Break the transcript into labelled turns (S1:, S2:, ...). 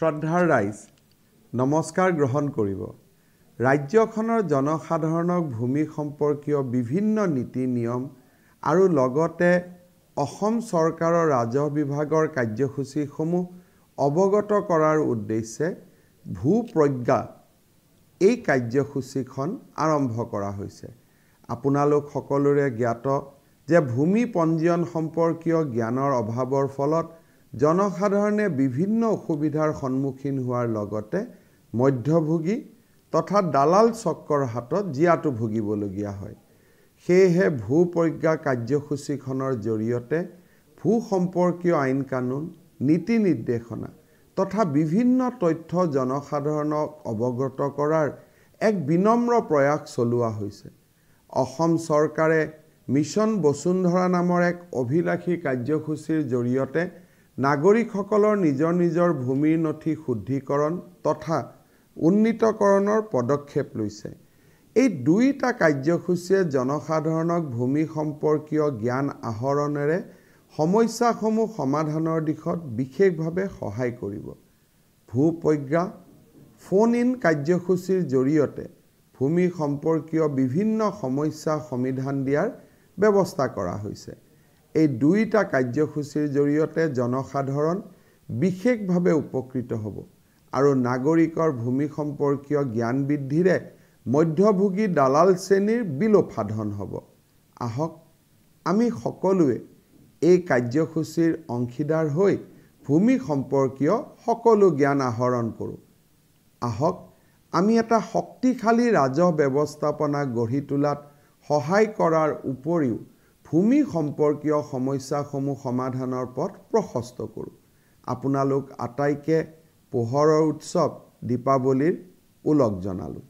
S1: শ্ৰদ্ধাৰ ৰাইজ নমস্কাৰ গ্ৰহণ কৰিব ৰাজ্যখনৰ জনসাধাৰণক ভূমি সম্পৰ্কীয় বিভিন্ন নীতি নিয়ম আৰু লগতে অসম চৰকাৰৰ ৰাজহ বিভাগৰ কাৰ্যসূচীসমূহ অৱগত কৰাৰ উদ্দেশ্যে ভূ প্ৰজ্ঞা এই কাৰ্যসূচীখন আৰম্ভ কৰা হৈছে আপোনালোক সকলোৰে জ্ঞাত যে ভূমি পঞ্জীয়ন সম্পৰ্কীয় জ্ঞানৰ অভাৱৰ ফলত জনসাধাৰণে বিভিন্ন অসুবিধাৰ সন্মুখীন হোৱাৰ লগতে মধ্যভোগী তথা দালাল চক্ৰৰ হাতত জীয়াটো ভুগিবলগীয়া হয় সেয়েহে ভূ প্ৰজ্ঞা কাৰ্যসূচীখনৰ জৰিয়তে ভূ সম্পৰ্কীয় আইন কানুন নীতি নিৰ্দেশনা তথা বিভিন্ন তথ্য জনসাধাৰণক অৱগত কৰাৰ এক বিনম্ৰ প্ৰয়াস চলোৱা হৈছে অসম চৰকাৰে মিছন বসুন্ধৰা নামৰ এক অভিলাষী কাৰ্যসূচীৰ জৰিয়তে নাগৰিকসকলৰ নিজৰ নিজৰ ভূমিৰ নথি শুদ্ধিকৰণ তথা উন্নীতকৰণৰ পদক্ষেপ লৈছে এই দুয়োটা কাৰ্যসূচীয়ে জনসাধাৰণক ভূমি সম্পৰ্কীয় জ্ঞান আহৰণেৰে সমস্যাসমূহ সমাধানৰ দিশত বিশেষভাৱে সহায় কৰিব ভূ প্ৰজ্ঞা ফোন ইন কাৰ্যসূচীৰ জৰিয়তে ভূমি সম্পৰ্কীয় বিভিন্ন সমস্যা সমিধান দিয়াৰ ব্যৱস্থা কৰা হৈছে এই দুইটা কাৰ্যসূচীৰ জৰিয়তে জনসাধাৰণ বিশেষভাৱে উপকৃত হ'ব আৰু নাগৰিকৰ ভূমি সম্পৰ্কীয় জ্ঞান বৃদ্ধিৰে মধ্যভোগী দালাল শ্ৰেণীৰ বিলোপাধন হ'ব আহক আমি সকলোৱে এই কাৰ্যসূচীৰ অংশীদাৰ হৈ ভূমি সম্পৰ্কীয় সকলো জ্ঞান আহৰণ কৰোঁ আহক আমি এটা শক্তিশালী ৰাজহ ব্যৱস্থাপনা গঢ়ি তোলাত সহায় কৰাৰ উপৰিও ভূমি সম্পৰ্কীয় সমস্যাসমূহ সমাধানৰ পথ প্ৰশস্ত কৰোঁ আপোনালোক আটাইকে পোহৰৰ উৎসৱ দীপাৱলীৰ ওলগ জনালোঁ